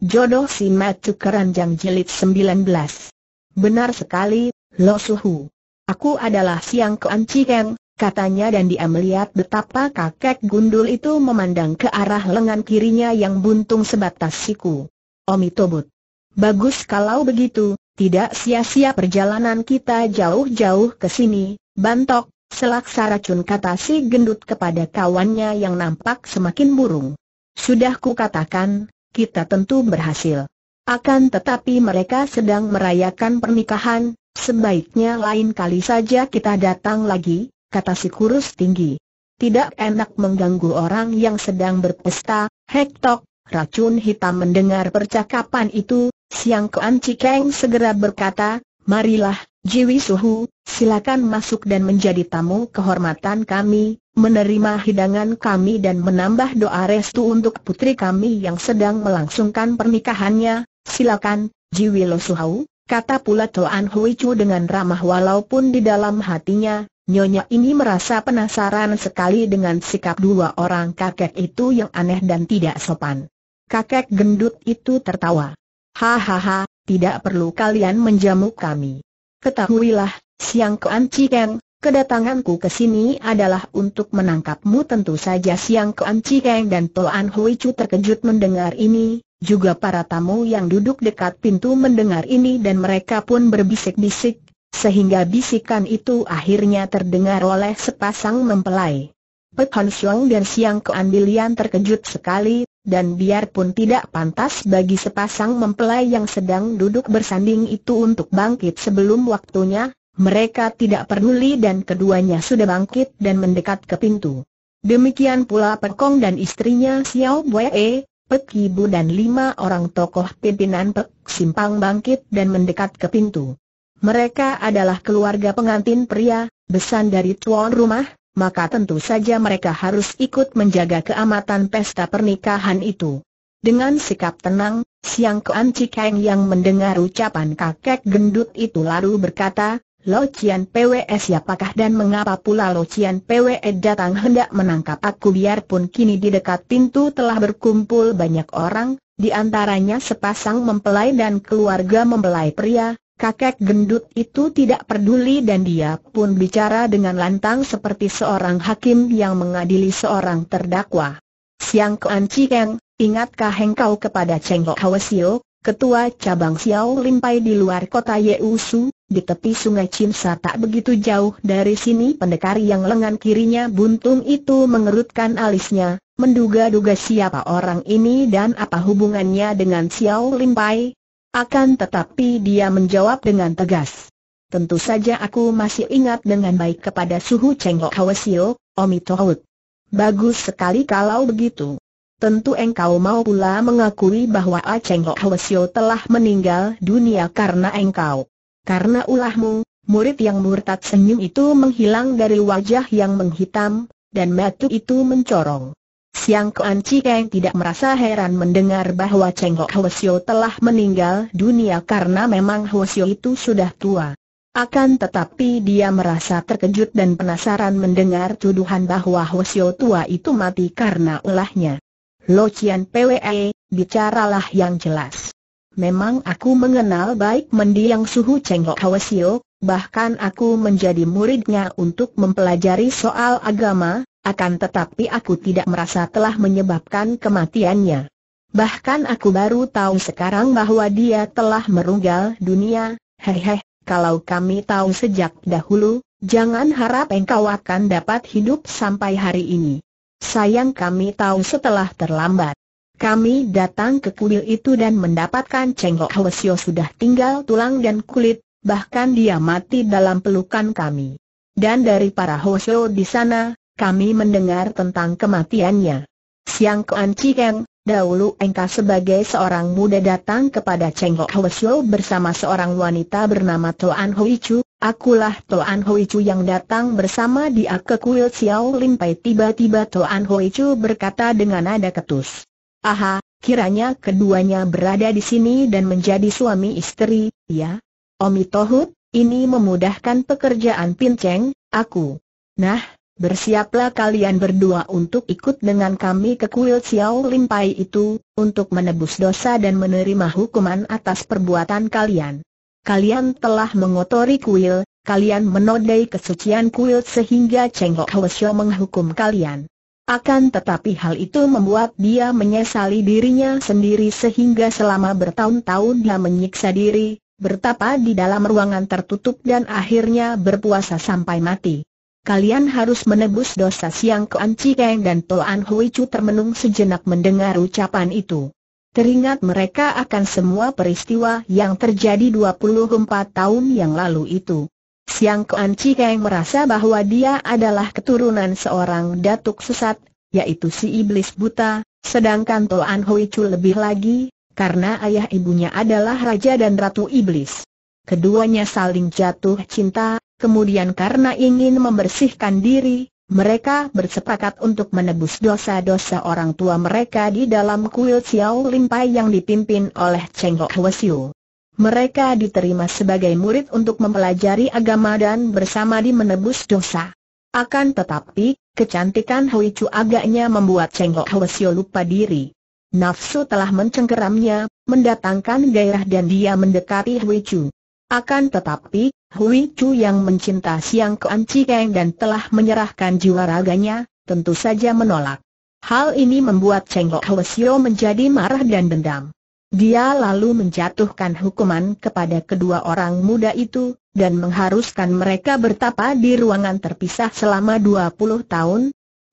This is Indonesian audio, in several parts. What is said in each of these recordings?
Jodoh si Matu Keranjang Jilid 19 Benar sekali, Lo Suhu Aku adalah Siang Kean Cikeng, katanya dan dia melihat betapa kakek gundul itu memandang ke arah lengan kirinya yang buntung sebatas siku Omitobut Bagus kalau begitu, tidak sia-sia perjalanan kita jauh-jauh ke sini, bantok, selaksa racun kata si gendut kepada kawannya yang nampak semakin burung Sudah ku katakan kita tentu berhasil. Akan tetapi mereka sedang merayakan pernikahan, sebaiknya lain kali saja kita datang lagi, kata si kurus tinggi. Tidak enak mengganggu orang yang sedang berpesta, hektok, racun hitam mendengar percakapan itu, Siang keanci Cikeng segera berkata, marilah, Jiwi Suhu, silakan masuk dan menjadi tamu kehormatan kami, menerima hidangan kami dan menambah doa restu untuk putri kami yang sedang melangsungkan pernikahannya, silakan, Jiwi Lo Suhu, kata pula Toan Hui Chu dengan ramah walaupun di dalam hatinya, Nyonya ini merasa penasaran sekali dengan sikap dua orang kakek itu yang aneh dan tidak sopan. Kakek gendut itu tertawa. Hahaha, tidak perlu kalian menjamu kami. Ketahuilah, Siang Kuan Cikeng, kedatanganku ke sini adalah untuk menangkapmu tentu saja Siang Kuan Cikeng dan Toan Hui Chu terkejut mendengar ini, juga para tamu yang duduk dekat pintu mendengar ini dan mereka pun berbisik-bisik, sehingga bisikan itu akhirnya terdengar oleh sepasang mempelai. Pek Hon Xiong dan Siang Kuan Bilian terkejut sekali, dan biarpun tidak pantas bagi sepasang mempelai yang sedang duduk bersanding itu untuk bangkit sebelum waktunya, mereka tidak peduli dan keduanya sudah bangkit dan mendekat ke pintu. Demikian pula Pekong dan istrinya Xiao Buee, Pek Ibu dan lima orang tokoh pimpinan Pek Simpang bangkit dan mendekat ke pintu. Mereka adalah keluarga pengantin pria, besan dari tuan rumah, maka tentu saja mereka harus ikut menjaga keamatan pesta pernikahan itu. Dengan sikap tenang, Siang Kuan Cikeng yang mendengar ucapan kakek gendut itu lalu berkata, Lo Cian PWE siapakah dan mengapa pula Lo Cian PWE datang hendak menangkap aku biarpun kini di dekat pintu telah berkumpul banyak orang, di antaranya sepasang mempelai dan keluarga mempelai pria, Kakek gendut itu tidak peduli dan dia pun bicara dengan lantang seperti seorang hakim yang mengadili seorang terdakwa. Siang Kuan Chikeng, ingatkah engkau kepada Cheng Hao Sio, ketua cabang Xiao Limpai di luar kota Yeusu, di tepi sungai Cimsa tak begitu jauh dari sini pendekar yang lengan kirinya buntung itu mengerutkan alisnya, menduga-duga siapa orang ini dan apa hubungannya dengan Xiao Limpai, akan tetapi dia menjawab dengan tegas. Tentu saja aku masih ingat dengan baik kepada suhu cengok Hawasio, Omi Tohut. Bagus sekali kalau begitu. Tentu engkau mau pula mengakui bahwa A Cengok Hwasyo telah meninggal dunia karena engkau. Karena ulahmu, murid yang murtad senyum itu menghilang dari wajah yang menghitam, dan matu itu mencorong. Siang Kuan Cikeng tidak merasa heran mendengar bahwa Cheng Ho Hwasyo telah meninggal dunia karena memang Hwasyo itu sudah tua. Akan tetapi dia merasa terkejut dan penasaran mendengar tuduhan bahwa Hwasyo tua itu mati karena ulahnya. Lo Cian PWE, bicaralah yang jelas. Memang aku mengenal baik mendiang suhu Cheng Ho Hwasyo, bahkan aku menjadi muridnya untuk mempelajari soal agama, akan tetapi aku tidak merasa telah menyebabkan kematiannya. Bahkan aku baru tahu sekarang bahwa dia telah merunggal dunia, hehe, kalau kami tahu sejak dahulu, jangan harap engkau akan dapat hidup sampai hari ini. Sayang kami tahu setelah terlambat. Kami datang ke kuil itu dan mendapatkan Cheng Ho sudah tinggal tulang dan kulit, bahkan dia mati dalam pelukan kami. Dan dari para Hwasyo di sana, kami mendengar tentang kematiannya. Siang Kuan cikeng, dahulu engkau sebagai seorang muda datang kepada Cheng Ho bersama seorang wanita bernama Toan Hui Chu, akulah Toan Hui Chu yang datang bersama dia ke kuil Xiao Lin Pai tiba-tiba Toan Hui Chu berkata dengan nada ketus. Aha, kiranya keduanya berada di sini dan menjadi suami istri, ya? Omi Tohut, ini memudahkan pekerjaan Pinceng, aku. Nah, Bersiaplah kalian berdua untuk ikut dengan kami ke kuil Xiao Lim itu, untuk menebus dosa dan menerima hukuman atas perbuatan kalian. Kalian telah mengotori kuil, kalian menodai kesucian kuil sehingga Cheng Ho Hwesyo menghukum kalian. Akan tetapi hal itu membuat dia menyesali dirinya sendiri sehingga selama bertahun-tahun dia menyiksa diri, bertapa di dalam ruangan tertutup dan akhirnya berpuasa sampai mati kalian harus menebus dosa Siang Kuan Cikeng dan Toan Hui Chu termenung sejenak mendengar ucapan itu. Teringat mereka akan semua peristiwa yang terjadi 24 tahun yang lalu itu. Siang Kuan Cikeng merasa bahwa dia adalah keturunan seorang datuk sesat, yaitu si iblis buta, sedangkan Toan Hui Chu lebih lagi, karena ayah ibunya adalah raja dan ratu iblis. Keduanya saling jatuh cinta, Kemudian karena ingin membersihkan diri, mereka bersepakat untuk menebus dosa-dosa orang tua mereka di dalam kuil Xiao Limpai yang dipimpin oleh Cheng Ho Wesiu. Mereka diterima sebagai murid untuk mempelajari agama dan bersama di menebus dosa. Akan tetapi, kecantikan Hui Chu agaknya membuat Cheng Ho Wesiu lupa diri. Nafsu telah mencengkeramnya, mendatangkan gairah dan dia mendekati Hui Chu. Akan tetapi, Hui Chu yang mencinta Siang keanci Cikeng dan telah menyerahkan jiwa raganya, tentu saja menolak. Hal ini membuat Cheng Ho Sio menjadi marah dan dendam. Dia lalu menjatuhkan hukuman kepada kedua orang muda itu, dan mengharuskan mereka bertapa di ruangan terpisah selama 20 tahun.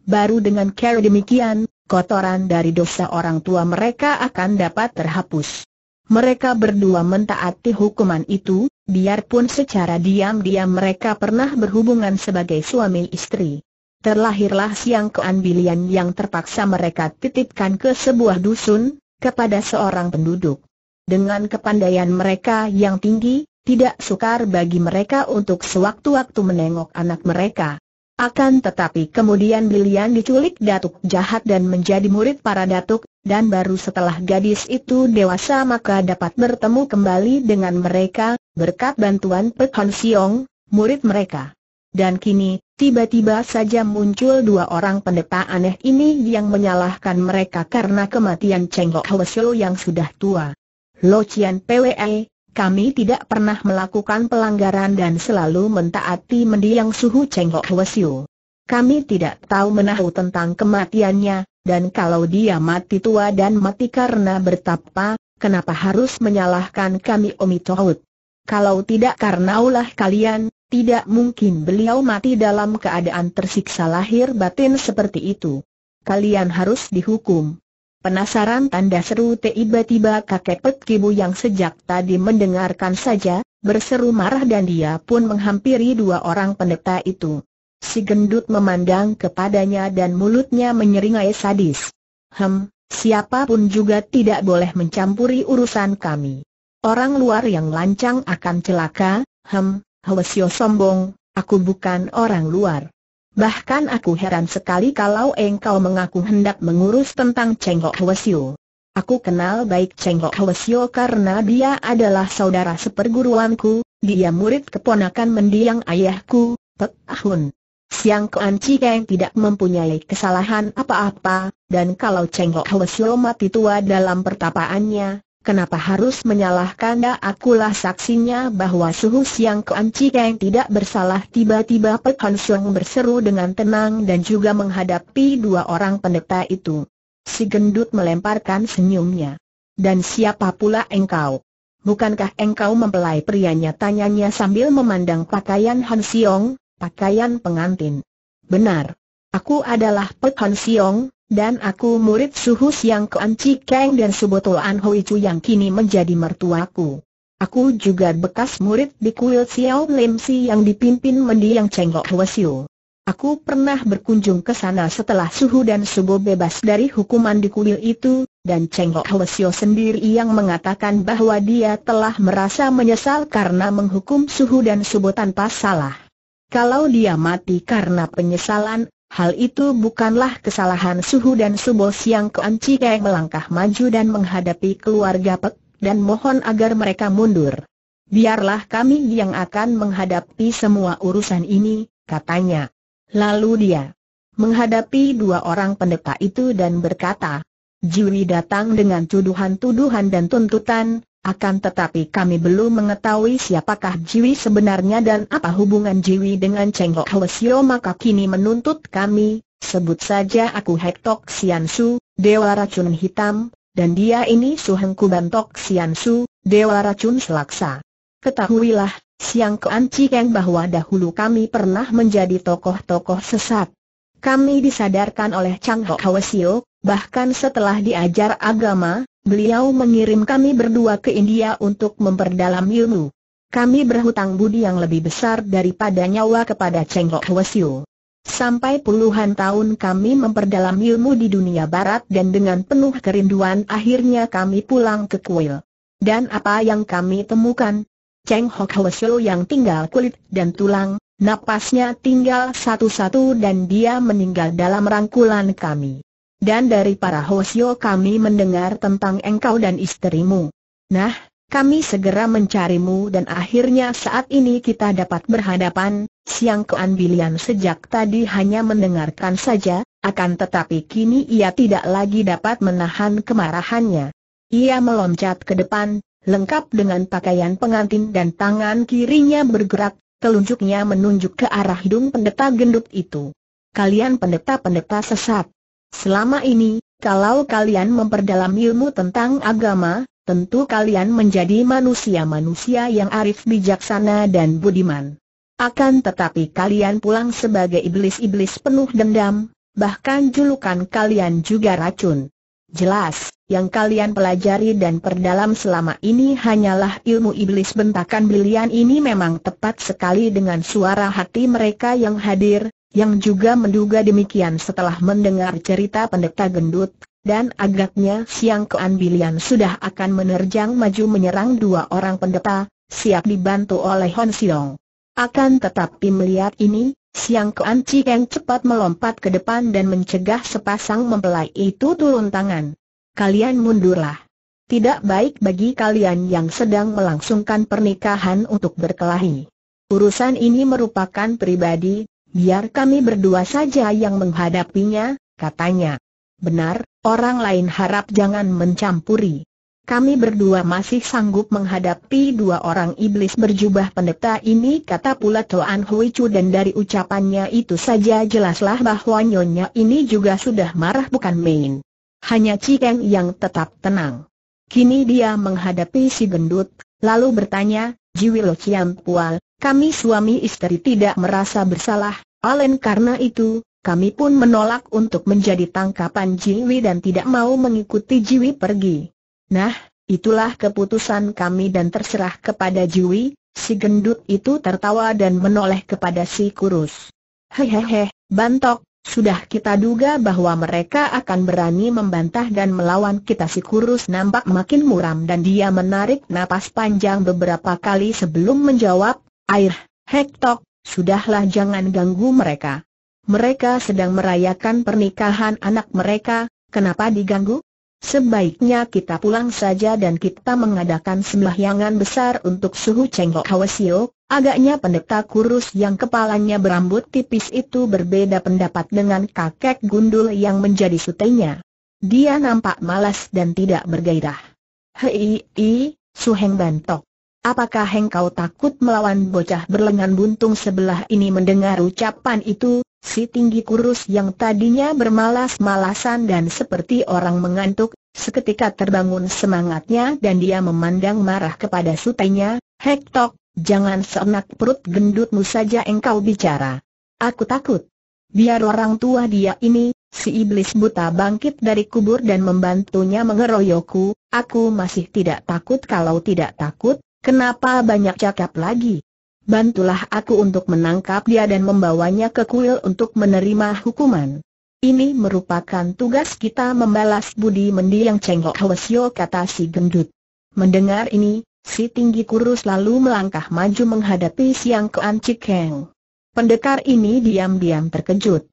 Baru dengan cara demikian, kotoran dari dosa orang tua mereka akan dapat terhapus mereka berdua mentaati hukuman itu, biarpun secara diam-diam mereka pernah berhubungan sebagai suami istri. Terlahirlah siang keanbilian yang terpaksa mereka titipkan ke sebuah dusun, kepada seorang penduduk. Dengan kepandaian mereka yang tinggi, tidak sukar bagi mereka untuk sewaktu-waktu menengok anak mereka. Akan tetapi kemudian Lilian diculik datuk jahat dan menjadi murid para datuk, dan baru setelah gadis itu dewasa maka dapat bertemu kembali dengan mereka, berkat bantuan Pek Han Siong, murid mereka. Dan kini, tiba-tiba saja muncul dua orang pendeta aneh ini yang menyalahkan mereka karena kematian Cheng Lok Hwesyo yang sudah tua. Lo Chian Pwe, kami tidak pernah melakukan pelanggaran dan selalu mentaati mendiang suhu cengkok Ho Kami tidak tahu menahu tentang kematiannya, dan kalau dia mati tua dan mati karena bertapa, kenapa harus menyalahkan kami Omi Tohut? Kalau tidak karena ulah kalian, tidak mungkin beliau mati dalam keadaan tersiksa lahir batin seperti itu. Kalian harus dihukum. Penasaran tanda seru tiba-tiba kakek Pek Kibu yang sejak tadi mendengarkan saja, berseru marah dan dia pun menghampiri dua orang pendeta itu. Si gendut memandang kepadanya dan mulutnya menyeringai sadis. Hem, siapapun juga tidak boleh mencampuri urusan kami. Orang luar yang lancang akan celaka, hem, hwesio sombong, aku bukan orang luar. Bahkan aku heran sekali kalau engkau mengaku hendak mengurus tentang Cheng Ho Wesio. Aku kenal baik Cheng Ho Wesio karena dia adalah saudara seperguruanku, dia murid keponakan mendiang ayahku, Pek Ahun. Siang Kuan Cikeng tidak mempunyai kesalahan apa-apa, dan kalau Cheng Ho Wesio mati tua dalam pertapaannya, Kenapa harus menyalahkan dia? akulah saksinya bahwa suhu siang keanci yang tidak bersalah tiba-tiba Pek Han Siong berseru dengan tenang dan juga menghadapi dua orang pendeta itu. Si gendut melemparkan senyumnya. Dan siapa pula engkau? Bukankah engkau mempelai prianya tanyanya sambil memandang pakaian Han Siong, pakaian pengantin? Benar. Aku adalah Pek Han Siong, dan aku murid Suhu Siang Kuan Cikeng dan Suboto An Hoi Chu yang kini menjadi mertuaku. Aku juga bekas murid di kuil Xiao Lim Si yang dipimpin mendiang Cheng Hwa Siu. Aku pernah berkunjung ke sana setelah Suhu dan Subo bebas dari hukuman di kuil itu, dan Cheng Hwa Siu sendiri yang mengatakan bahwa dia telah merasa menyesal karena menghukum Suhu dan Subo tanpa salah. Kalau dia mati karena penyesalan, Hal itu bukanlah kesalahan Suhu dan Subo Siang keanci Chike melangkah maju dan menghadapi keluarga Pek, dan mohon agar mereka mundur. Biarlah kami yang akan menghadapi semua urusan ini, katanya. Lalu dia menghadapi dua orang pendeta itu dan berkata, Juri datang dengan tuduhan-tuduhan dan tuntutan, akan tetapi kami belum mengetahui siapakah Jiwi sebenarnya dan apa hubungan Jiwi dengan Cheng Ho Sio maka kini menuntut kami, sebut saja aku Hek Tok Sian Su, Dewa Racun Hitam, dan dia ini Su Heng Kuban Sian Su, Dewa Racun Selaksa. Ketahuilah, Siang Kean Cikeng bahwa dahulu kami pernah menjadi tokoh-tokoh sesat. Kami disadarkan oleh Chang Ho Sio bahkan setelah diajar agama, Beliau mengirim kami berdua ke India untuk memperdalam ilmu. Kami berhutang budi yang lebih besar daripada nyawa kepada Cheng Ho Wasiu. Sampai puluhan tahun kami memperdalam ilmu di dunia barat dan dengan penuh kerinduan akhirnya kami pulang ke kuil. Dan apa yang kami temukan? Cheng Ho Wasiu yang tinggal kulit dan tulang, napasnya tinggal satu-satu dan dia meninggal dalam rangkulan kami. Dan dari para hosio kami mendengar tentang engkau dan istrimu. Nah, kami segera mencarimu dan akhirnya saat ini kita dapat berhadapan, Siang Kean sejak tadi hanya mendengarkan saja, akan tetapi kini ia tidak lagi dapat menahan kemarahannya. Ia meloncat ke depan, lengkap dengan pakaian pengantin dan tangan kirinya bergerak, telunjuknya menunjuk ke arah hidung pendeta gendut itu. Kalian pendeta-pendeta sesat. Selama ini, kalau kalian memperdalam ilmu tentang agama, tentu kalian menjadi manusia-manusia yang arif bijaksana dan budiman. Akan tetapi kalian pulang sebagai iblis-iblis penuh dendam, bahkan julukan kalian juga racun. Jelas, yang kalian pelajari dan perdalam selama ini hanyalah ilmu iblis bentakan bilian ini memang tepat sekali dengan suara hati mereka yang hadir, yang juga menduga demikian setelah mendengar cerita pendeta gendut, dan agaknya siang keanbilian sudah akan menerjang maju menyerang dua orang pendeta, siap dibantu oleh Hon Siong. Akan tetapi melihat ini, siang kean Cikeng cepat melompat ke depan dan mencegah sepasang mempelai itu turun tangan. Kalian mundurlah. Tidak baik bagi kalian yang sedang melangsungkan pernikahan untuk berkelahi. Urusan ini merupakan pribadi, biar kami berdua saja yang menghadapinya, katanya. Benar, orang lain harap jangan mencampuri. Kami berdua masih sanggup menghadapi dua orang iblis berjubah pendeta ini kata pula Toan Hui Chu dan dari ucapannya itu saja jelaslah bahwa nyonya ini juga sudah marah bukan main. Hanya Cikeng yang tetap tenang. Kini dia menghadapi si gendut, lalu bertanya, Jiwilo Cian Pual, kami suami istri tidak merasa bersalah, oleh karena itu, kami pun menolak untuk menjadi tangkapan Jiwi dan tidak mau mengikuti Jiwi pergi. Nah, itulah keputusan kami dan terserah kepada Jiwi, si gendut itu tertawa dan menoleh kepada si kurus. Hehehe, bantok, sudah kita duga bahwa mereka akan berani membantah dan melawan kita si kurus nampak makin muram dan dia menarik napas panjang beberapa kali sebelum menjawab, air, hektok, Sudahlah jangan ganggu mereka. Mereka sedang merayakan pernikahan anak mereka, kenapa diganggu? Sebaiknya kita pulang saja dan kita mengadakan sembahyangan besar untuk suhu cengkok kawasio. Agaknya pendeta kurus yang kepalanya berambut tipis itu berbeda pendapat dengan kakek gundul yang menjadi sutenya. Dia nampak malas dan tidak bergairah. Hei, suheng bantok. Apakah engkau takut melawan bocah berlengan buntung sebelah ini mendengar ucapan itu? Si tinggi kurus yang tadinya bermalas-malasan dan seperti orang mengantuk, seketika terbangun semangatnya dan dia memandang marah kepada sutenya, Hektok, jangan seenak perut gendutmu saja engkau bicara. Aku takut. Biar orang tua dia ini, si iblis buta bangkit dari kubur dan membantunya mengeroyokku, aku masih tidak takut kalau tidak takut, Kenapa banyak cakap lagi? Bantulah aku untuk menangkap dia dan membawanya ke kuil untuk menerima hukuman. Ini merupakan tugas kita membalas budi mendiang Cheng Ho Hwasyo kata si gendut. Mendengar ini, si tinggi kurus lalu melangkah maju menghadapi Siang keancik heng. Pendekar ini diam-diam terkejut.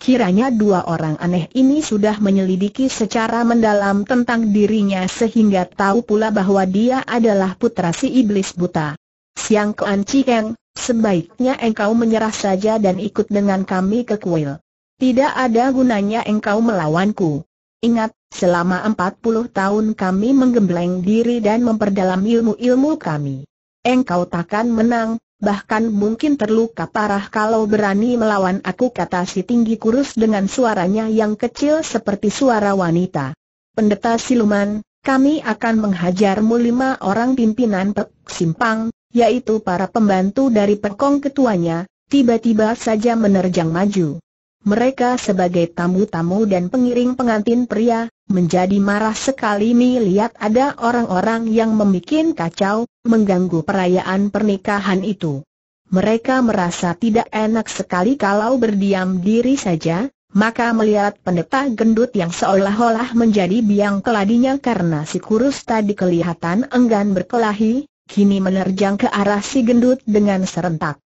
Kiranya dua orang aneh ini sudah menyelidiki secara mendalam tentang dirinya sehingga tahu pula bahwa dia adalah putra si iblis buta. Siang Kuan cikeng, sebaiknya engkau menyerah saja dan ikut dengan kami ke kuil. Tidak ada gunanya engkau melawanku. Ingat, selama empat puluh tahun kami menggembleng diri dan memperdalam ilmu-ilmu kami. Engkau takkan menang, bahkan mungkin terluka parah kalau berani melawan aku kata si tinggi kurus dengan suaranya yang kecil seperti suara wanita. Pendeta Siluman, kami akan menghajarmu lima orang pimpinan Pek Simpang, yaitu para pembantu dari Pekong ketuanya, tiba-tiba saja menerjang maju mereka sebagai tamu-tamu dan pengiring pengantin pria, menjadi marah sekali lihat ada orang-orang yang membuat kacau, mengganggu perayaan pernikahan itu. Mereka merasa tidak enak sekali kalau berdiam diri saja, maka melihat pendeta gendut yang seolah-olah menjadi biang keladinya karena si kurus tadi kelihatan enggan berkelahi, kini menerjang ke arah si gendut dengan serentak.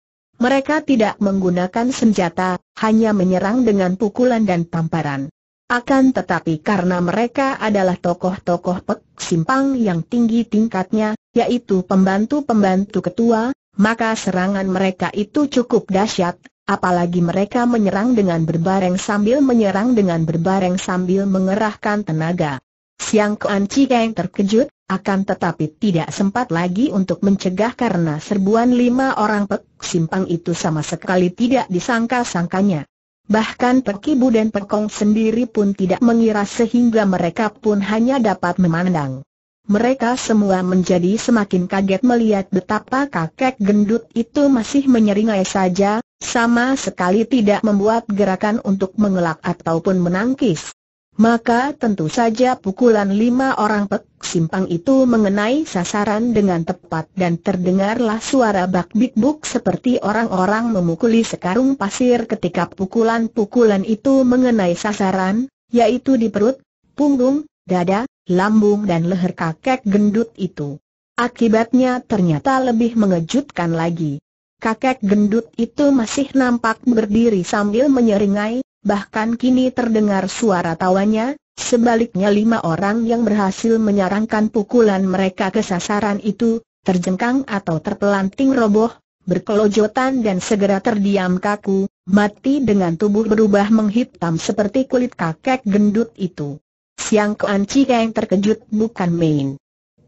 Mereka tidak menggunakan senjata, hanya menyerang dengan pukulan dan tamparan. Akan tetapi karena mereka adalah tokoh-tokoh pek simpang yang tinggi tingkatnya, yaitu pembantu-pembantu ketua, maka serangan mereka itu cukup dahsyat, apalagi mereka menyerang dengan berbareng sambil menyerang dengan berbareng sambil mengerahkan tenaga. Siang Kuan Chikeng terkejut, akan tetapi tidak sempat lagi untuk mencegah karena serbuan lima orang pek simpang itu sama sekali tidak disangka-sangkanya. Bahkan Ibu dan Pekong sendiri pun tidak mengira sehingga mereka pun hanya dapat memandang. Mereka semua menjadi semakin kaget melihat betapa kakek gendut itu masih menyeringai saja, sama sekali tidak membuat gerakan untuk mengelak ataupun menangkis. Maka tentu saja pukulan lima orang pek simpang itu mengenai sasaran dengan tepat dan terdengarlah suara bak-bik-buk seperti orang-orang memukuli sekarung pasir ketika pukulan-pukulan itu mengenai sasaran, yaitu di perut, punggung, dada, lambung dan leher kakek gendut itu. Akibatnya ternyata lebih mengejutkan lagi. Kakek gendut itu masih nampak berdiri sambil menyeringai, bahkan kini terdengar suara tawanya, sebaliknya lima orang yang berhasil menyarankan pukulan mereka ke sasaran itu, terjengkang atau terpelanting roboh, berkelojotan dan segera terdiam kaku, mati dengan tubuh berubah menghitam seperti kulit kakek gendut itu. Siang Kuan Cikeng terkejut bukan main.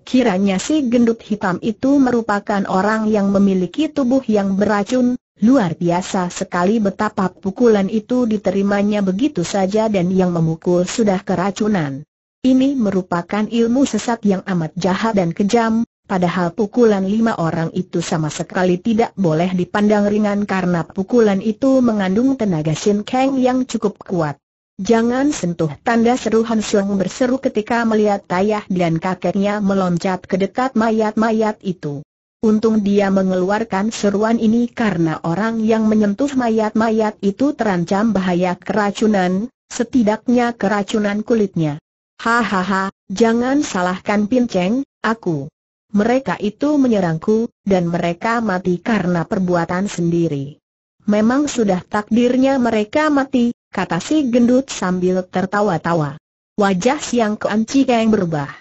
Kiranya si gendut hitam itu merupakan orang yang memiliki tubuh yang beracun, Luar biasa sekali betapa pukulan itu diterimanya begitu saja dan yang memukul sudah keracunan. Ini merupakan ilmu sesat yang amat jahat dan kejam, padahal pukulan lima orang itu sama sekali tidak boleh dipandang ringan karena pukulan itu mengandung tenaga Shin Kang yang cukup kuat. Jangan sentuh tanda seru Han Xiong berseru ketika melihat Tayah dan kakeknya meloncat ke dekat mayat-mayat itu. Untung dia mengeluarkan seruan ini karena orang yang menyentuh mayat-mayat itu terancam bahaya keracunan, setidaknya keracunan kulitnya. Hahaha, jangan salahkan Pinceng, aku. Mereka itu menyerangku, dan mereka mati karena perbuatan sendiri. Memang sudah takdirnya mereka mati, kata si gendut sambil tertawa-tawa. Wajah Siang keanci yang berubah.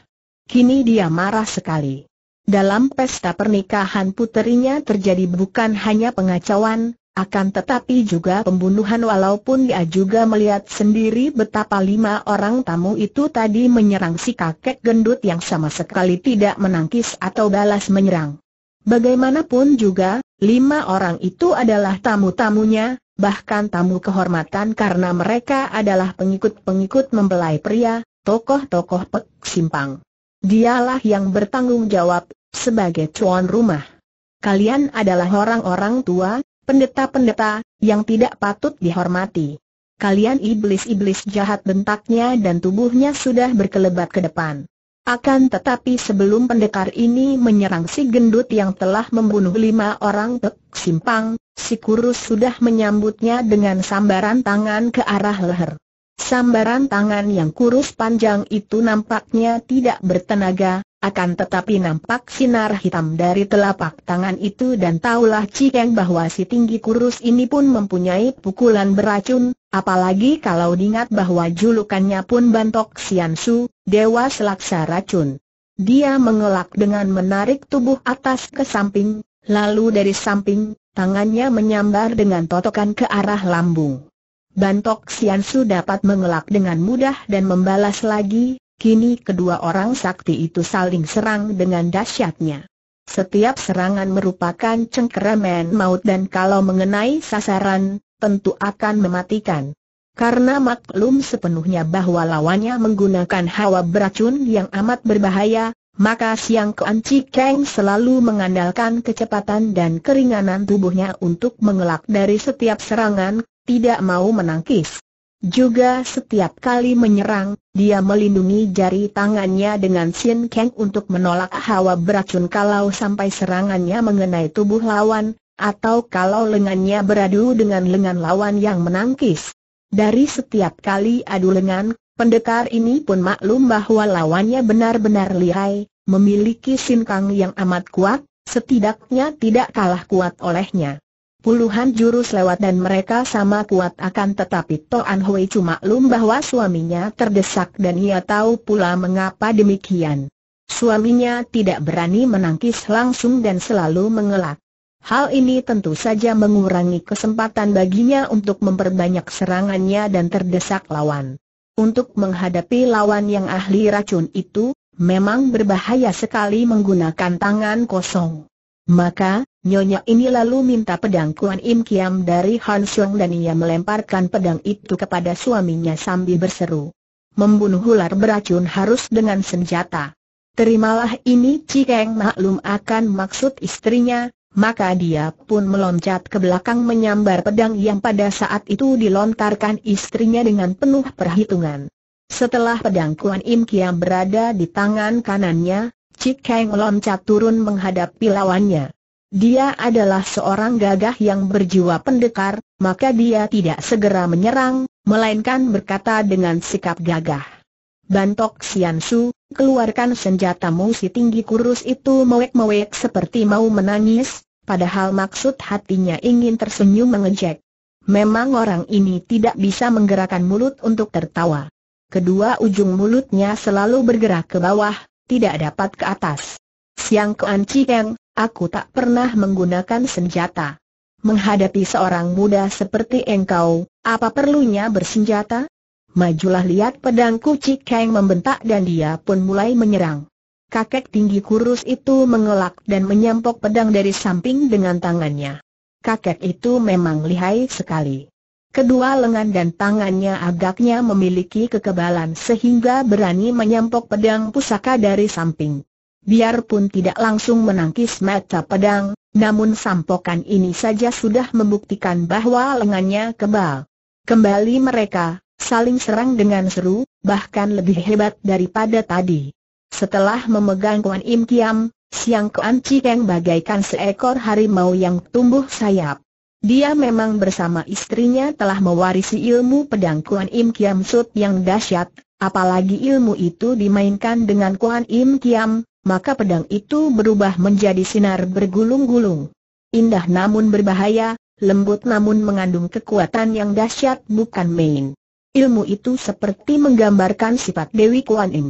Kini dia marah sekali. Dalam pesta pernikahan puterinya terjadi bukan hanya pengacauan, akan tetapi juga pembunuhan walaupun dia juga melihat sendiri betapa lima orang tamu itu tadi menyerang si kakek gendut yang sama sekali tidak menangkis atau balas menyerang. Bagaimanapun juga, lima orang itu adalah tamu-tamunya, bahkan tamu kehormatan karena mereka adalah pengikut-pengikut membelai pria, tokoh-tokoh pek simpang. Dialah yang bertanggung jawab, sebagai tuan rumah. Kalian adalah orang-orang tua, pendeta-pendeta, yang tidak patut dihormati. Kalian iblis-iblis jahat bentaknya dan tubuhnya sudah berkelebat ke depan. Akan tetapi sebelum pendekar ini menyerang si gendut yang telah membunuh lima orang pek simpang, si kurus sudah menyambutnya dengan sambaran tangan ke arah leher. Sambaran tangan yang kurus panjang itu nampaknya tidak bertenaga, akan tetapi nampak sinar hitam dari telapak tangan itu dan taulah Cikeng bahwa si tinggi kurus ini pun mempunyai pukulan beracun, apalagi kalau diingat bahwa julukannya pun Bantok Sian Dewa Selaksa Racun. Dia mengelak dengan menarik tubuh atas ke samping, lalu dari samping, tangannya menyambar dengan totokan ke arah lambung. Bantok Su dapat mengelak dengan mudah dan membalas lagi, kini kedua orang sakti itu saling serang dengan dahsyatnya. Setiap serangan merupakan cengkeraman maut dan kalau mengenai sasaran, tentu akan mematikan. Karena maklum sepenuhnya bahwa lawannya menggunakan hawa beracun yang amat berbahaya, maka Siang Keanci Keng selalu mengandalkan kecepatan dan keringanan tubuhnya untuk mengelak dari setiap serangan, tidak mau menangkis. Juga setiap kali menyerang, dia melindungi jari tangannya dengan Sin Kang untuk menolak hawa beracun kalau sampai serangannya mengenai tubuh lawan, atau kalau lengannya beradu dengan lengan lawan yang menangkis. Dari setiap kali adu lengan, pendekar ini pun maklum bahwa lawannya benar-benar lihai, memiliki Sin Kang yang amat kuat, setidaknya tidak kalah kuat olehnya puluhan jurus lewat dan mereka sama kuat akan tetapi Toan Hui cuma lum bahwa suaminya terdesak dan ia tahu pula mengapa demikian. Suaminya tidak berani menangkis langsung dan selalu mengelak. Hal ini tentu saja mengurangi kesempatan baginya untuk memperbanyak serangannya dan terdesak lawan. Untuk menghadapi lawan yang ahli racun itu, memang berbahaya sekali menggunakan tangan kosong. Maka, Nyonya ini lalu minta pedang Kuan Im Kiam dari Han Xiong dan ia melemparkan pedang itu kepada suaminya sambil berseru. Membunuh ular beracun harus dengan senjata. Terimalah ini Cikeng maklum akan maksud istrinya, maka dia pun meloncat ke belakang menyambar pedang yang pada saat itu dilontarkan istrinya dengan penuh perhitungan. Setelah pedang Kuan Im Kiam berada di tangan kanannya, Cikeng meloncat turun menghadapi lawannya. Dia adalah seorang gagah yang berjiwa pendekar, maka dia tidak segera menyerang, melainkan berkata dengan sikap gagah. Bantok Sian Su, keluarkan senjatamu si tinggi kurus itu mewek-mewek seperti mau menangis, padahal maksud hatinya ingin tersenyum mengejek. Memang orang ini tidak bisa menggerakkan mulut untuk tertawa. Kedua ujung mulutnya selalu bergerak ke bawah, tidak dapat ke atas. Siang Chi Keng Aku tak pernah menggunakan senjata. Menghadapi seorang muda seperti engkau, apa perlunya bersenjata? Majulah lihat pedangku Cik Kang membentak dan dia pun mulai menyerang. Kakek tinggi kurus itu mengelak dan menyampok pedang dari samping dengan tangannya. Kakek itu memang lihai sekali. Kedua lengan dan tangannya agaknya memiliki kekebalan sehingga berani menyampok pedang pusaka dari samping biarpun tidak langsung menangkis mata pedang, namun sampokan ini saja sudah membuktikan bahwa lengannya kebal. Kembali mereka, saling serang dengan seru, bahkan lebih hebat daripada tadi. Setelah memegang Kuan Im Kiam, Siang Kuan Cikeng bagaikan seekor harimau yang tumbuh sayap. Dia memang bersama istrinya telah mewarisi ilmu pedang Kuan Im Kiam Sut yang dahsyat, apalagi ilmu itu dimainkan dengan Kuan Im Kiam, maka pedang itu berubah menjadi sinar bergulung-gulung. Indah namun berbahaya, lembut namun mengandung kekuatan yang dahsyat bukan main. Ilmu itu seperti menggambarkan sifat Dewi Kuan Im.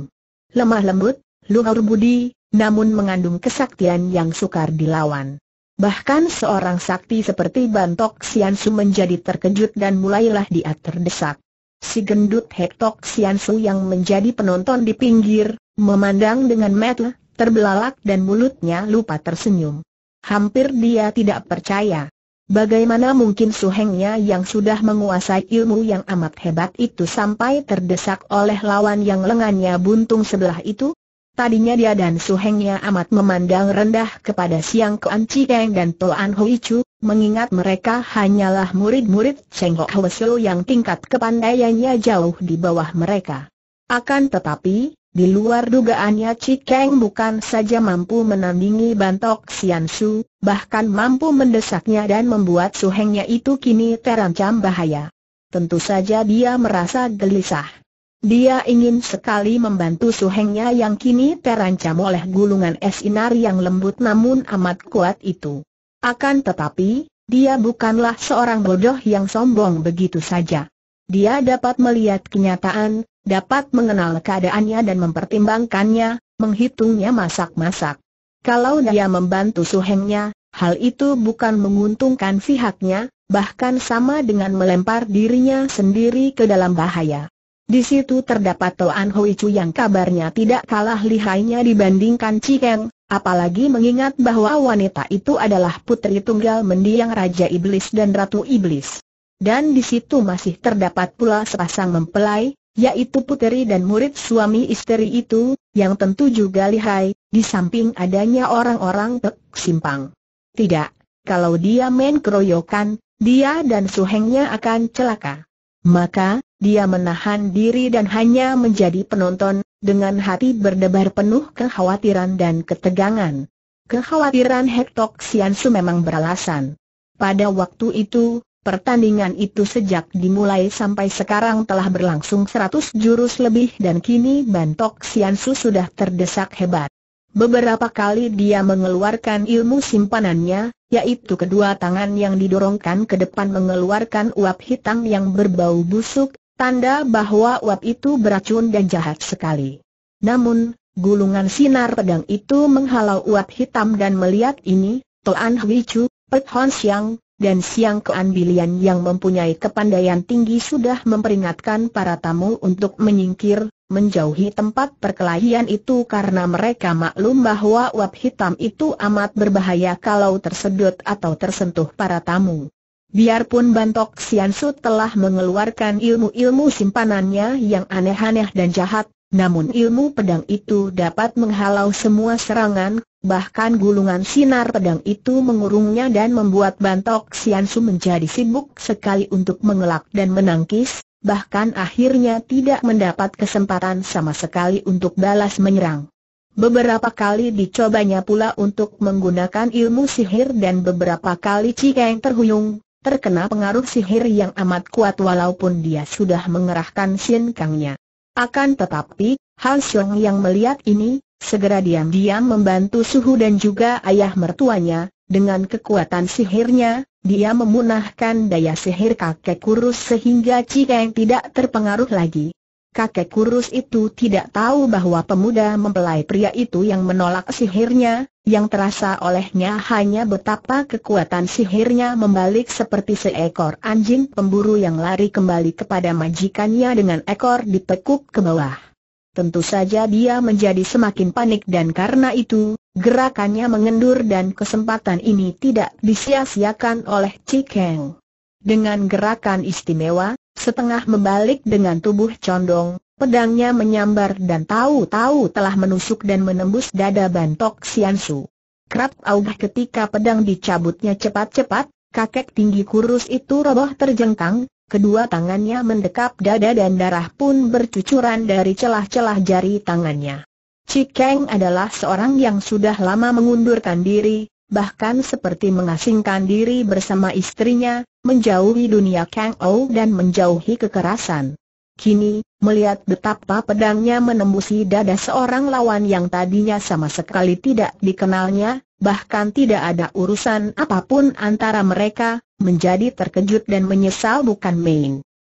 Lemah lembut, luhur budi, namun mengandung kesaktian yang sukar dilawan. Bahkan seorang sakti seperti Bantok Siansu menjadi terkejut dan mulailah dia terdesak. Si gendut Hektok Siansu yang menjadi penonton di pinggir, memandang dengan mata terbelalak dan mulutnya lupa tersenyum. Hampir dia tidak percaya. Bagaimana mungkin suhengnya yang sudah menguasai ilmu yang amat hebat itu sampai terdesak oleh lawan yang lengannya buntung sebelah itu? Tadinya dia dan suhengnya amat memandang rendah kepada Siang Kuan Cikeng dan Toan Hui Chu, mengingat mereka hanyalah murid-murid Cheng Ho yang tingkat kepandaiannya jauh di bawah mereka. Akan tetapi, di luar dugaannya Cikeng bukan saja mampu menandingi bantok Sian Su, bahkan mampu mendesaknya dan membuat suhengnya itu kini terancam bahaya. Tentu saja dia merasa gelisah. Dia ingin sekali membantu suhengnya yang kini terancam oleh gulungan es inar yang lembut namun amat kuat itu. Akan tetapi, dia bukanlah seorang bodoh yang sombong begitu saja. Dia dapat melihat kenyataan, dapat mengenal keadaannya dan mempertimbangkannya, menghitungnya masak-masak. Kalau dia membantu suhengnya, hal itu bukan menguntungkan pihaknya, bahkan sama dengan melempar dirinya sendiri ke dalam bahaya. Di situ terdapat Toan Hui Chu yang kabarnya tidak kalah lihainya dibandingkan Cikeng, apalagi mengingat bahwa wanita itu adalah putri tunggal mendiang Raja Iblis dan Ratu Iblis. Dan di situ masih terdapat pula sepasang mempelai, yaitu puteri dan murid suami istri itu, yang tentu juga lihai, di samping adanya orang-orang pek simpang. Tidak, kalau dia main keroyokan, dia dan suhengnya akan celaka. Maka, dia menahan diri dan hanya menjadi penonton, dengan hati berdebar penuh kekhawatiran dan ketegangan. Kekhawatiran Hektok Siansu memang beralasan. Pada waktu itu, Pertandingan itu sejak dimulai sampai sekarang telah berlangsung 100 jurus lebih dan kini Bantok Siansu sudah terdesak hebat. Beberapa kali dia mengeluarkan ilmu simpanannya, yaitu kedua tangan yang didorongkan ke depan mengeluarkan uap hitam yang berbau busuk, tanda bahwa uap itu beracun dan jahat sekali. Namun, gulungan sinar pedang itu menghalau uap hitam dan melihat ini, Toan Hui Chu, Pek Hon Siang, dan Siang keambilian yang mempunyai kepandaian tinggi sudah memperingatkan para tamu untuk menyingkir, menjauhi tempat perkelahian itu karena mereka maklum bahwa uap hitam itu amat berbahaya kalau tersedot atau tersentuh para tamu. Biarpun Bantok Siansu telah mengeluarkan ilmu-ilmu simpanannya yang aneh-aneh dan jahat, namun ilmu pedang itu dapat menghalau semua serangan, bahkan gulungan sinar pedang itu mengurungnya dan membuat Bantok Siansu menjadi sibuk sekali untuk mengelak dan menangkis, bahkan akhirnya tidak mendapat kesempatan sama sekali untuk balas menyerang. Beberapa kali dicobanya pula untuk menggunakan ilmu sihir dan beberapa kali Cikeng terhuyung, terkena pengaruh sihir yang amat kuat walaupun dia sudah mengerahkan sin kangnya. Akan tetapi, Han Xiong yang melihat ini, segera diam-diam membantu Suhu dan juga ayah mertuanya, dengan kekuatan sihirnya, dia memunahkan daya sihir kakek kurus sehingga Cikeng tidak terpengaruh lagi. Kakek kurus itu tidak tahu bahwa pemuda mempelai pria itu yang menolak sihirnya, yang terasa olehnya hanya betapa kekuatan sihirnya membalik seperti seekor anjing pemburu yang lari kembali kepada majikannya dengan ekor ditekuk ke bawah. Tentu saja dia menjadi semakin panik dan karena itu, gerakannya mengendur dan kesempatan ini tidak disia-siakan oleh Cikeng. Dengan gerakan istimewa, setengah membalik dengan tubuh condong, pedangnya menyambar dan tahu-tahu telah menusuk dan menembus dada bantok Siansu. Kerap augah ketika pedang dicabutnya cepat-cepat, kakek tinggi kurus itu roboh terjengkang, kedua tangannya mendekap dada dan darah pun bercucuran dari celah-celah jari tangannya. Cikeng adalah seorang yang sudah lama mengundurkan diri, bahkan seperti mengasingkan diri bersama istrinya, menjauhi dunia Kang Ou dan menjauhi kekerasan. Kini, melihat betapa pedangnya menembusi dada seorang lawan yang tadinya sama sekali tidak dikenalnya, bahkan tidak ada urusan apapun antara mereka, menjadi terkejut dan menyesal bukan main.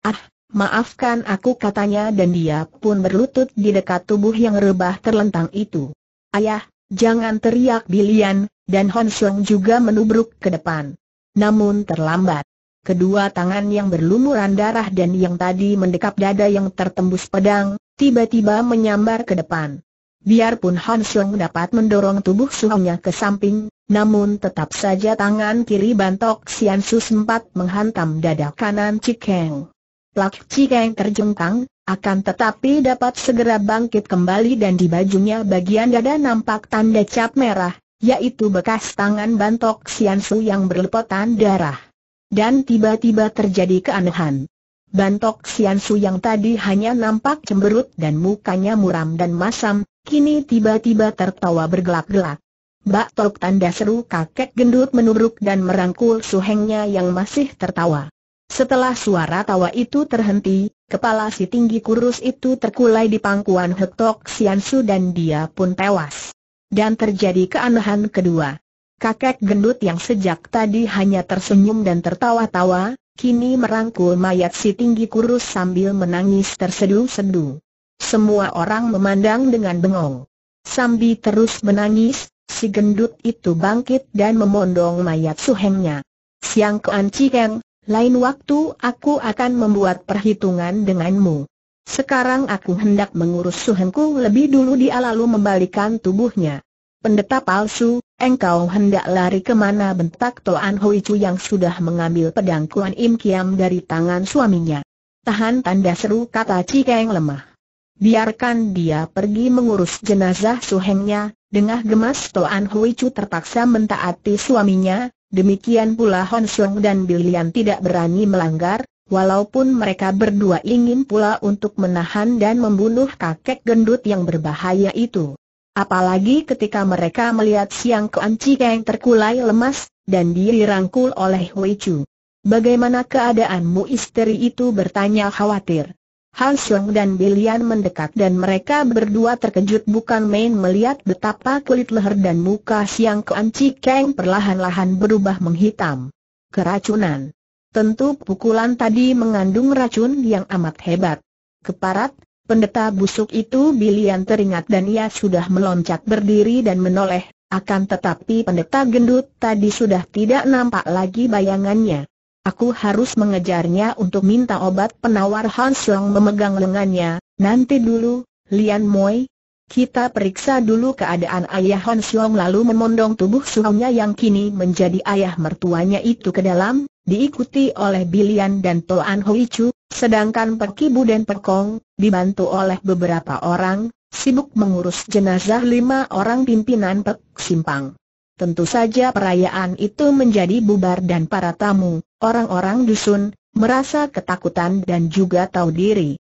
Ah, maafkan aku katanya dan dia pun berlutut di dekat tubuh yang rebah terlentang itu. Ayah, jangan teriak Bilian, dan Hon Sung juga menubruk ke depan. Namun terlambat. Kedua tangan yang berlumuran darah dan yang tadi mendekap dada yang tertembus pedang, tiba-tiba menyambar ke depan. Biarpun Hon Sung dapat mendorong tubuh suhunya ke samping, namun tetap saja tangan kiri bantok Sian Su sempat menghantam dada kanan Cikeng. Plak Cikeng terjengkang, akan tetapi dapat segera bangkit kembali dan di bajunya bagian dada nampak tanda cap merah, yaitu bekas tangan bantok Siansu yang berlepotan darah. Dan tiba-tiba terjadi keanehan. Bantok Siansu yang tadi hanya nampak cemberut dan mukanya muram dan masam, kini tiba-tiba tertawa bergelak-gelak. Bak Tok tanda seru kakek gendut menuruk dan merangkul suhengnya yang masih tertawa. Setelah suara tawa itu terhenti, kepala si tinggi kurus itu terkulai di pangkuan Hetok Siansu dan dia pun tewas dan terjadi keanehan kedua. Kakek gendut yang sejak tadi hanya tersenyum dan tertawa-tawa, kini merangkul mayat si tinggi kurus sambil menangis terseduh sedu Semua orang memandang dengan bengong. Sambil terus menangis, si gendut itu bangkit dan memondong mayat suhengnya. Siang Kuan Cikeng, lain waktu aku akan membuat perhitungan denganmu. Sekarang aku hendak mengurus suhenku lebih dulu dia lalu membalikan tubuhnya. Pendeta palsu, engkau hendak lari kemana bentak Toan Hui Chu yang sudah mengambil pedang Kuan Im Kiam dari tangan suaminya. Tahan tanda seru kata Cikeng lemah. Biarkan dia pergi mengurus jenazah suhengnya, dengah gemas Toan Hui Chu terpaksa mentaati suaminya, demikian pula Hon Song dan Bilian tidak berani melanggar, Walaupun mereka berdua ingin pula untuk menahan dan membunuh kakek gendut yang berbahaya itu. Apalagi ketika mereka melihat Siang Kuan yang terkulai lemas, dan dirangkul oleh Hui Chu. Bagaimana keadaanmu istri itu bertanya khawatir. Han Xiong dan Bilian mendekat dan mereka berdua terkejut bukan main melihat betapa kulit leher dan muka Siang Kuan yang perlahan-lahan berubah menghitam. Keracunan. Tentu pukulan tadi mengandung racun yang amat hebat. Keparat, pendeta busuk itu bilian teringat dan ia sudah meloncat berdiri dan menoleh, akan tetapi pendeta gendut tadi sudah tidak nampak lagi bayangannya. Aku harus mengejarnya untuk minta obat penawar Hans Long memegang lengannya, nanti dulu, Lian Moi, kita periksa dulu keadaan ayah Hon Siong lalu memondong tubuh suaminya yang kini menjadi ayah mertuanya itu ke dalam, diikuti oleh Bilian dan Toan Hoi Chu, sedangkan Perkibu dan Perkong, dibantu oleh beberapa orang, sibuk mengurus jenazah lima orang pimpinan Pek Simpang. Tentu saja perayaan itu menjadi bubar dan para tamu, orang-orang dusun, merasa ketakutan dan juga tahu diri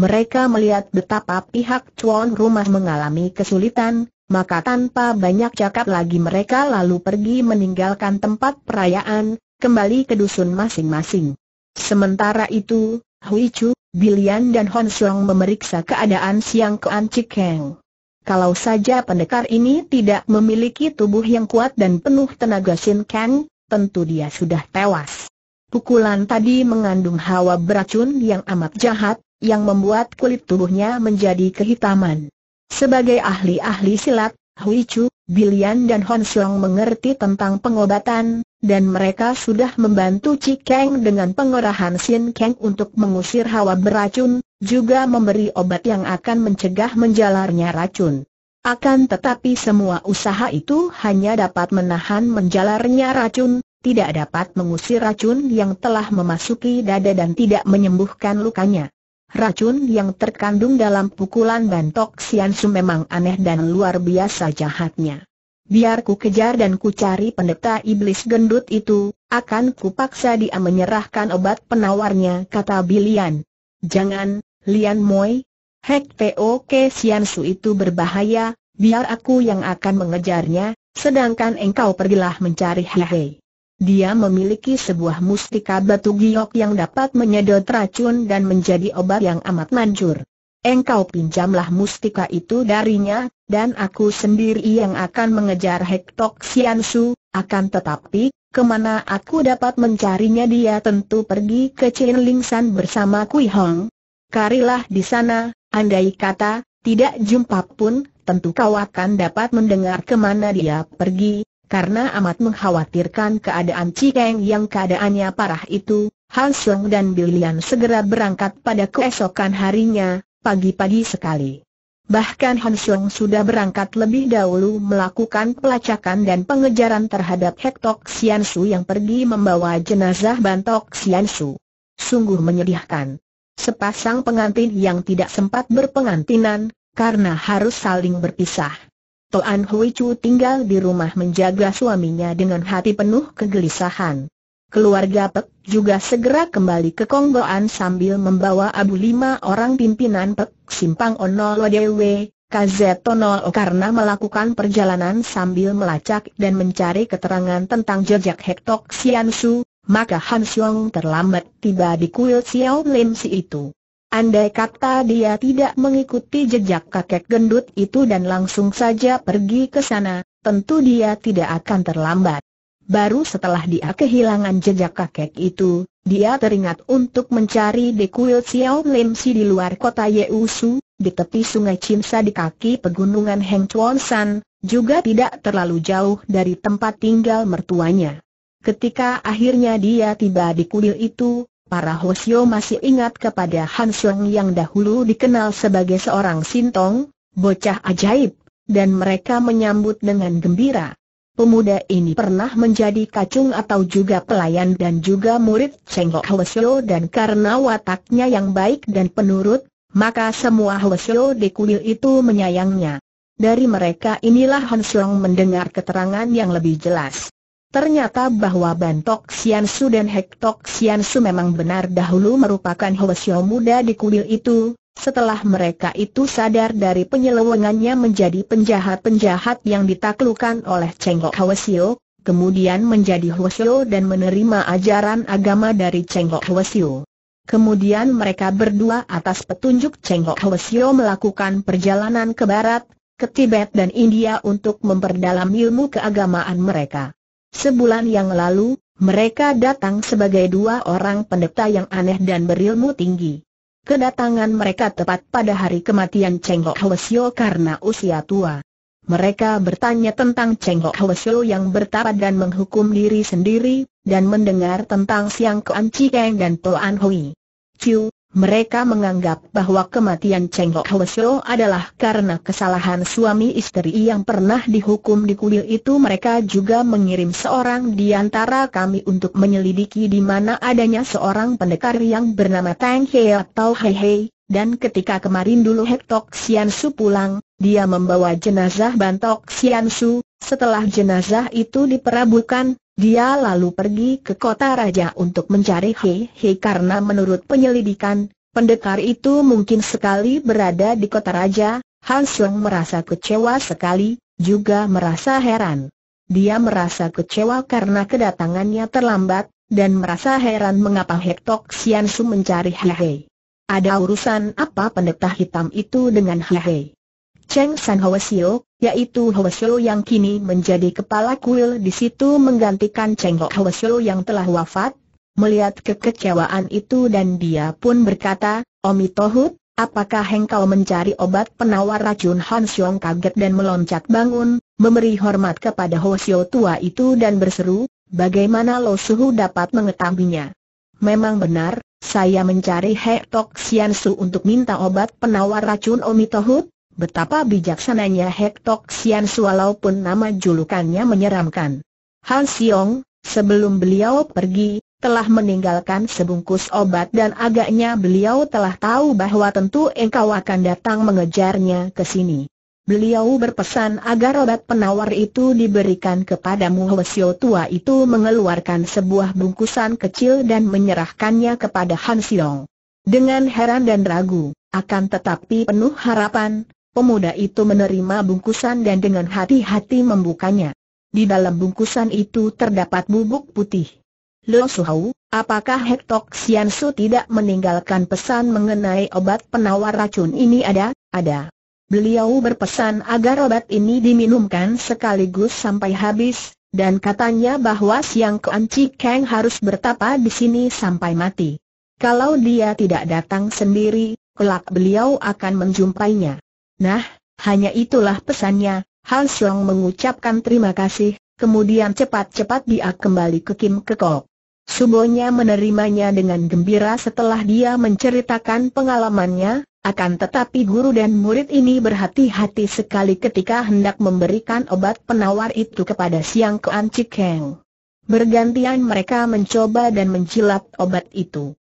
mereka melihat betapa pihak tuan rumah mengalami kesulitan, maka tanpa banyak cakap lagi mereka lalu pergi meninggalkan tempat perayaan, kembali ke dusun masing-masing. Sementara itu, Hui Chu, Bilian dan Hon Song memeriksa keadaan Siang Kean Chik Heng. Kalau saja pendekar ini tidak memiliki tubuh yang kuat dan penuh tenaga sin Kang, tentu dia sudah tewas. Pukulan tadi mengandung hawa beracun yang amat jahat, yang membuat kulit tubuhnya menjadi kehitaman. Sebagai ahli-ahli silat, Hui Chu, Bilian dan Hon Xiong mengerti tentang pengobatan, dan mereka sudah membantu Chi Kang dengan pengerahan Sin Kang untuk mengusir hawa beracun, juga memberi obat yang akan mencegah menjalarnya racun. Akan tetapi semua usaha itu hanya dapat menahan menjalarnya racun, tidak dapat mengusir racun yang telah memasuki dada dan tidak menyembuhkan lukanya. Racun yang terkandung dalam pukulan bantok Siansu memang aneh dan luar biasa jahatnya. Biar ku kejar dan ku cari pendeta iblis gendut itu, akan ku paksa dia menyerahkan obat penawarnya, kata Bilian. Jangan, Lian Moi. Hek P.O.K. Siansu itu berbahaya, biar aku yang akan mengejarnya, sedangkan engkau pergilah mencari Hei. Dia memiliki sebuah mustika batu giok yang dapat menyedot racun dan menjadi obat yang amat manjur. Engkau pinjamlah mustika itu darinya, dan aku sendiri yang akan mengejar Hektok Siansu, akan tetapi, kemana aku dapat mencarinya dia tentu pergi ke Chin Lingsan bersama Kui Hong. Karilah di sana, andai kata, tidak jumpa pun, tentu kau akan dapat mendengar kemana dia pergi, karena amat mengkhawatirkan keadaan Cikeng yang keadaannya parah itu, Han Seng dan Bilian segera berangkat pada keesokan harinya, pagi-pagi sekali. Bahkan Han Seng sudah berangkat lebih dahulu melakukan pelacakan dan pengejaran terhadap Hektok Su yang pergi membawa jenazah Bantok Su. Sungguh menyedihkan. Sepasang pengantin yang tidak sempat berpengantinan, karena harus saling berpisah. Toan Hui Chu tinggal di rumah menjaga suaminya dengan hati penuh kegelisahan. Keluarga Pek juga segera kembali ke Konggoan sambil membawa abu lima orang pimpinan Pek Simpang Ono Lodewe, KZ Tono karena melakukan perjalanan sambil melacak dan mencari keterangan tentang jejak Hektok Siansu, maka Han Xiong terlambat tiba di kuil Xiao Lim Si itu. Andai kata dia tidak mengikuti jejak kakek gendut itu dan langsung saja pergi ke sana, tentu dia tidak akan terlambat. Baru setelah dia kehilangan jejak kakek itu, dia teringat untuk mencari Dekuil Xiao Lim Si di luar kota Yeusu, di tepi sungai Cimsa di kaki pegunungan Heng Chuan San, juga tidak terlalu jauh dari tempat tinggal mertuanya. Ketika akhirnya dia tiba di kuil itu, Para Hosio masih ingat kepada Han Xiong yang dahulu dikenal sebagai seorang sintong, bocah ajaib, dan mereka menyambut dengan gembira. Pemuda ini pernah menjadi kacung atau juga pelayan dan juga murid cengkok Hoshio dan karena wataknya yang baik dan penurut, maka semua Hoshio di kuil itu menyayangnya. Dari mereka inilah Han Xiong mendengar keterangan yang lebih jelas. Ternyata bahwa Bantok Sian Su dan Hektok Sian Su memang benar dahulu merupakan Hwasyo muda di kuil itu, setelah mereka itu sadar dari penyelewengannya menjadi penjahat-penjahat yang ditaklukan oleh Cengkok Hwasyo, kemudian menjadi Hwasyo dan menerima ajaran agama dari Cengkok Hwasyo. Kemudian mereka berdua atas petunjuk Cengkok Hwasyo melakukan perjalanan ke barat, ke Tibet dan India untuk memperdalam ilmu keagamaan mereka. Sebulan yang lalu, mereka datang sebagai dua orang pendeta yang aneh dan berilmu tinggi. Kedatangan mereka tepat pada hari kematian Cheng Ho Hwasyo karena usia tua. Mereka bertanya tentang Cheng Ho Hwasyo yang bertapa dan menghukum diri sendiri, dan mendengar tentang Siang Kuan Chikeng dan Toan Hui. Ciu, mereka menganggap bahwa kematian Cheng Ho Hwasyo adalah karena kesalahan suami istri yang pernah dihukum di kuil itu Mereka juga mengirim seorang di antara kami untuk menyelidiki di mana adanya seorang pendekar yang bernama Tang He atau Hei Hei Dan ketika kemarin dulu Hek Tok Sian Su pulang, dia membawa jenazah Bantok Sian Su Setelah jenazah itu diperabukan, dia lalu pergi ke kota raja untuk mencari Hei Hei karena menurut penyelidikan, pendekar itu mungkin sekali berada di kota raja, Han Sung merasa kecewa sekali, juga merasa heran. Dia merasa kecewa karena kedatangannya terlambat, dan merasa heran mengapa Hektok Siansu mencari Hei Hei. Ada urusan apa pendeta hitam itu dengan Hei Hei? Cheng San Hoesio, yaitu Hoesio yang kini menjadi kepala kuil di situ menggantikan Cheng Ho Hoesio yang telah wafat. Melihat kekecewaan itu dan dia pun berkata, Omi Tohut, apakah engkau mencari obat penawar racun Han Xiong kaget dan meloncat bangun, memberi hormat kepada Hoesio tua itu dan berseru, bagaimana Lo Suhu dapat mengetahuinya? Memang benar, saya mencari Hek Tok Sian Su untuk minta obat penawar racun Omi Tohut, Betapa bijaksananya Hektok Tok Sian walaupun nama julukannya menyeramkan. Han Siong, sebelum beliau pergi, telah meninggalkan sebungkus obat dan agaknya beliau telah tahu bahwa tentu engkau akan datang mengejarnya ke sini. Beliau berpesan agar obat penawar itu diberikan kepadamu Hwasyo tua itu mengeluarkan sebuah bungkusan kecil dan menyerahkannya kepada Han Siong. Dengan heran dan ragu, akan tetapi penuh harapan, Pemuda itu menerima bungkusan dan dengan hati-hati membukanya. Di dalam bungkusan itu terdapat bubuk putih. Lo Suhau, apakah Hektok Su tidak meninggalkan pesan mengenai obat penawar racun ini ada? Ada. Beliau berpesan agar obat ini diminumkan sekaligus sampai habis, dan katanya bahwa Siang Anci Kang harus bertapa di sini sampai mati. Kalau dia tidak datang sendiri, kelak beliau akan menjumpainya. Nah, hanya itulah pesannya, Han Xiong mengucapkan terima kasih, kemudian cepat-cepat dia kembali ke Kim Kekok. Subonya menerimanya dengan gembira setelah dia menceritakan pengalamannya, akan tetapi guru dan murid ini berhati-hati sekali ketika hendak memberikan obat penawar itu kepada Siang Kean Cikeng. Bergantian mereka mencoba dan menjilat obat itu.